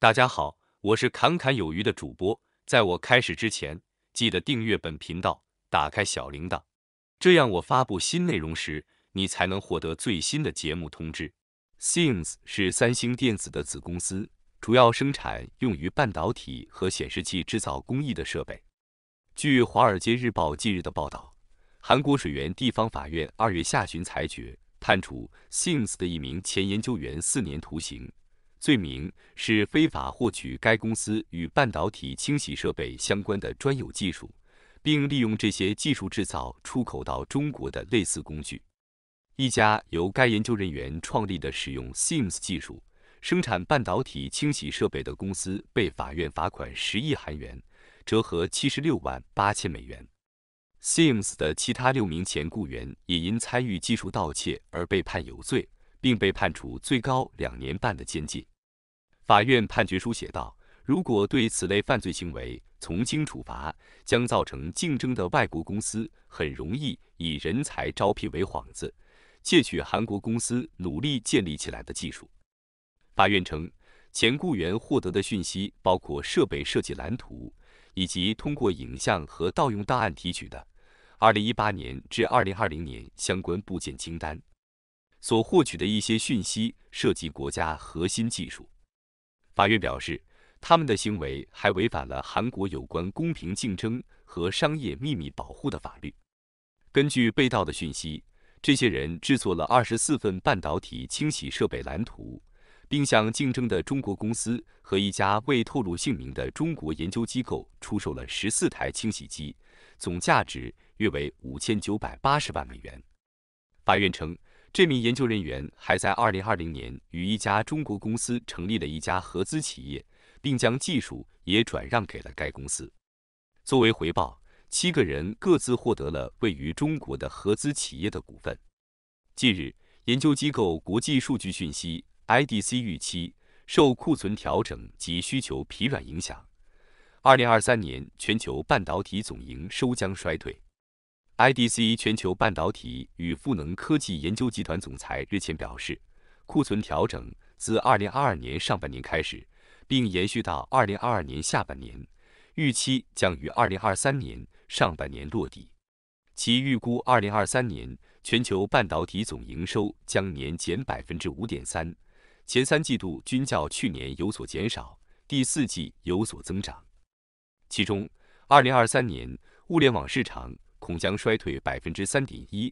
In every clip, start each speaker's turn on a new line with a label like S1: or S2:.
S1: 大家好，我是侃侃有余的主播。在我开始之前，记得订阅本频道，打开小铃铛，这样我发布新内容时，你才能获得最新的节目通知。Sins 是三星电子的子公司，主要生产用于半导体和显示器制造工艺的设备。据《华尔街日报》近日的报道，韩国水源地方法院二月下旬裁决，判处 Sins 的一名前研究员四年徒刑。罪名是非法获取该公司与半导体清洗设备相关的专有技术，并利用这些技术制造出口到中国的类似工具。一家由该研究人员创立的、使用 s i m s 技术生产半导体清洗设备的公司被法院罚款十亿韩元（折合七十六万八千美元）。s i m s 的其他六名前雇员也因参与技术盗窃而被判有罪，并被判处最高两年半的监禁。法院判决书写道：“如果对此类犯罪行为从轻处罚，将造成竞争的外国公司很容易以人才招聘为幌子，窃取韩国公司努力建立起来的技术。”法院称，前雇员获得的讯息包括设备设计蓝图，以及通过影像和盗用档案提取的2018年至2020年相关部件清单。所获取的一些讯息涉及国家核心技术。法院表示，他们的行为还违反了韩国有关公平竞争和商业秘密保护的法律。根据被盗的讯息，这些人制作了二十四份半导体清洗设备蓝图，并向竞争的中国公司和一家未透露姓名的中国研究机构出售了十四台清洗机，总价值约为五千九百八十万美元。法院称。这名研究人员还在2020年与一家中国公司成立了一家合资企业，并将技术也转让给了该公司。作为回报，七个人各自获得了位于中国的合资企业的股份。近日，研究机构国际数据信息 (IDC) 预期，受库存调整及需求疲软影响，2023年全球半导体总营收将衰退。IDC 全球半导体与赋能科技研究集团总裁日前表示，库存调整自2022年上半年开始，并延续到2022年下半年，预期将于2023年上半年落地。其预估2023年全球半导体总营收将年减5.3%，前三季度均较去年有所减少，第四季有所增长。其中，2023年物联网市场恐将衰退百分之三点一，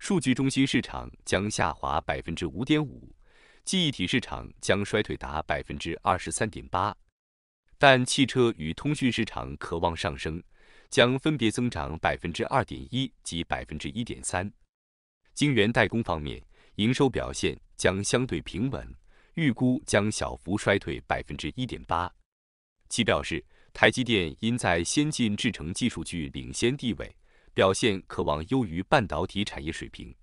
S1: 数据中心市场将下滑百分之五点五，记忆体市场将衰退达百分之二十三点八，但汽车与通讯市场渴望上升，将分别增长百分之二点一及百分之一点三。晶圆代工方面，营收表现将相对平稳，预估将小幅衰退百分之一点八。其表示，台积电因在先进制程技术具领先地位。表现可望优于半导体产业水平，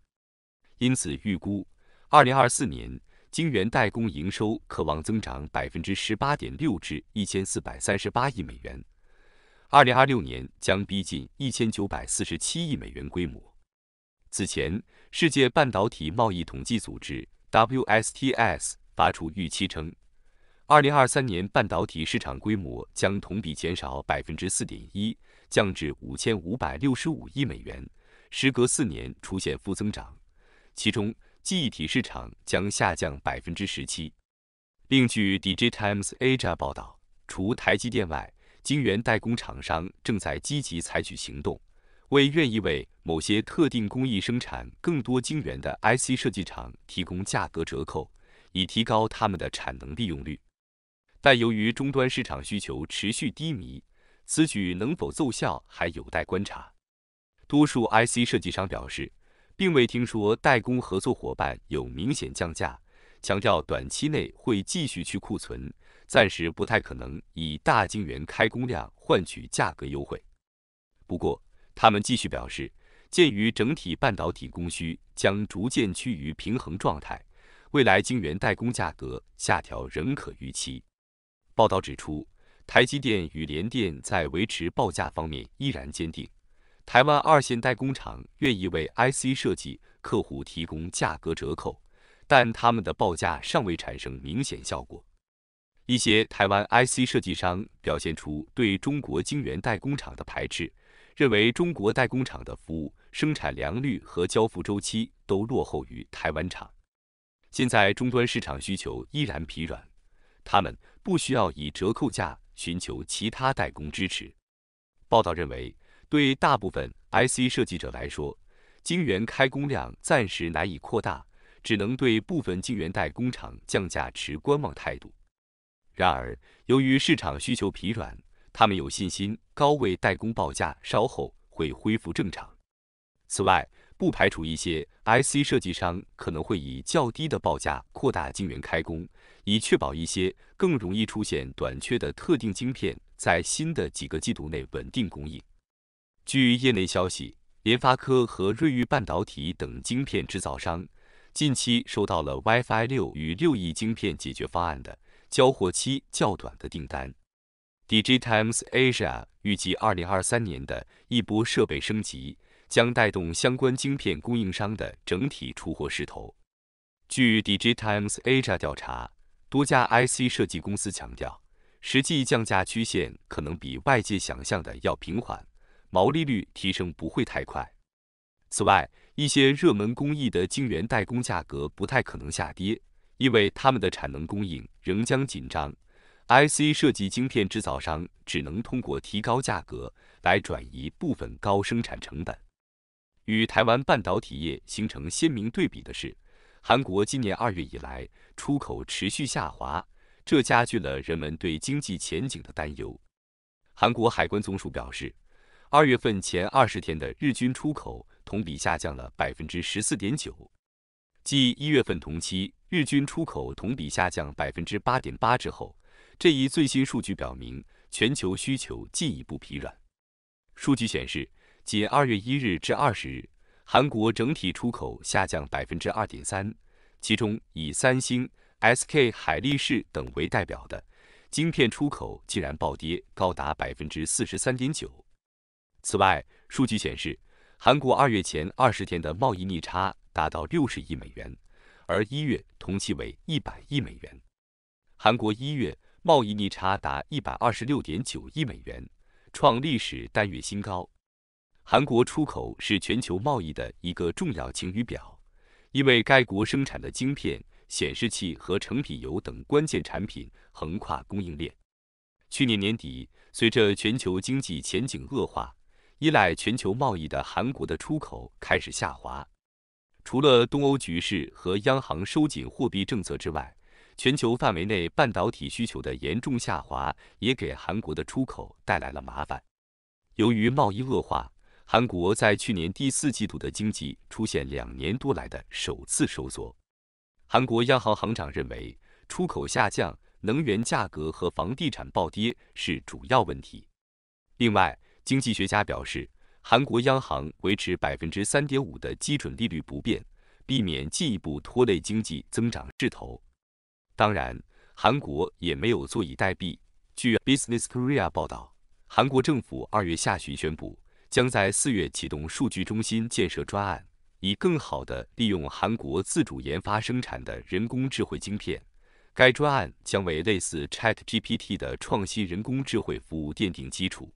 S1: 因此预估，2024年晶圆代工营收可望增长18.6%，至1438亿美元，2026年将逼近1947亿美元规模。此前，世界半导体贸易统计组织 （WSTS） 发出预期称，2023年半导体市场规模将同比减少4.1%。降至五千五百六十五亿美元，时隔四年出现负增长。其中，记忆体市场将下降百分之十七。另据 DJ Times Asia 报道，除台积电外，晶圆代工厂商正在积极采取行动，为愿意为某些特定工艺生产更多晶圆的 IC 设计厂提供价格折扣，以提高他们的产能利用率。但由于终端市场需求持续低迷，此举能否奏效还有待观察。多数 IC 设计商表示，并未听说代工合作伙伴有明显降价，强调短期内会继续去库存，暂时不太可能以大晶圆开工量换取价格优惠。不过，他们继续表示，鉴于整体半导体供需将逐渐趋于平衡状态，未来晶圆代工价格下调仍可预期。报道指出。台积电与联电在维持报价方面依然坚定。台湾二线代工厂愿意为 IC 设计客户提供价格折扣，但他们的报价尚未产生明显效果。一些台湾 IC 设计商表现出对中国晶圆代工厂的排斥，认为中国代工厂的服务、生产良率和交付周期都落后于台湾厂。现在终端市场需求依然疲软，他们不需要以折扣价。寻求其他代工支持。报道认为，对大部分 IC 设计者来说，晶圆开工量暂时难以扩大，只能对部分晶圆代工厂降价持观望态度。然而，由于市场需求疲软，他们有信心高位代工报价稍后会恢复正常。此外，不排除一些 IC 设计商可能会以较低的报价扩大晶圆开工，以确保一些更容易出现短缺的特定晶片在新的几个季度内稳定供应。据业内消息，联发科和瑞昱半导体等晶片制造商近期收到了 WiFi 六与六亿晶片解决方案的交货期较短的订单。DigiTimes Asia 预计，二零二三年的一波设备升级。将带动相关晶片供应商的整体出货势头。据 D i i Times Asia 调查，多家 I C 设计公司强调，实际降价曲线可能比外界想象的要平缓，毛利率提升不会太快。此外，一些热门工艺的晶圆代工价格不太可能下跌，因为他们的产能供应仍将紧张。I C 设计晶片制造商只能通过提高价格来转移部分高生产成本。与台湾半导体业形成鲜明对比的是，韩国今年二月以来出口持续下滑，这加剧了人们对经济前景的担忧。韩国海关总署表示，二月份前二十天的日均出口同比下降了百分之十四点九，继一月份同期日均出口同比下降百分之八点八之后，这一最新数据表明全球需求进一步疲软。数据显示。仅二月一日至二十日，韩国整体出口下降百分之二点三，其中以三星、SK 海力士等为代表的晶片出口竟然暴跌高达百分之四十三点九。此外，数据显示，韩国二月前二十天的贸易逆差达到六十亿美元，而一月同期为一百亿美元。韩国一月贸易逆差达一百二十六点九亿美元，创历史单月新高。韩国出口是全球贸易的一个重要晴雨表，因为该国生产的晶片、显示器和成品油等关键产品横跨供应链。去年年底，随着全球经济前景恶化，依赖全球贸易的韩国的出口开始下滑。除了东欧局势和央行收紧货币政策之外，全球范围内半导体需求的严重下滑也给韩国的出口带来了麻烦。由于贸易恶化，韩国在去年第四季度的经济出现两年多来的首次收缩。韩国央行行长认为，出口下降、能源价格和房地产暴跌是主要问题。另外，经济学家表示，韩国央行维持百分之三点五的基准利率不变，避免进一步拖累经济增长势头。当然，韩国也没有坐以待毙。据《Business Korea》报道，韩国政府二月下旬宣布。将在四月启动数据中心建设专案，以更好地利用韩国自主研发生产的人工智慧晶片。该专案将为类似 Chat GPT 的创新人工智慧服务奠定基础。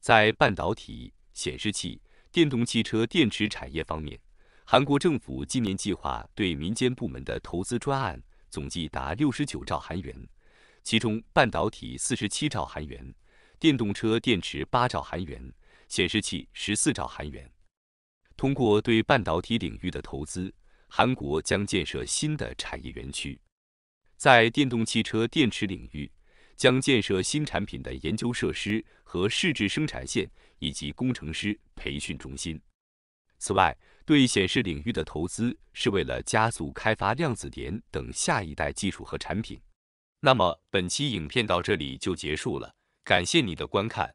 S1: 在半导体、显示器、电动汽车、电池产业方面，韩国政府今年计划对民间部门的投资专案总计达六十九兆韩元，其中半导体四十七兆韩元，电动车电池八兆韩元。显示器十四兆韩元。通过对半导体领域的投资，韩国将建设新的产业园区。在电动汽车电池领域，将建设新产品的研究设施和试制生产线，以及工程师培训中心。此外，对显示领域的投资是为了加速开发量子点等下一代技术和产品。那么，本期影片到这里就结束了，感谢你的观看。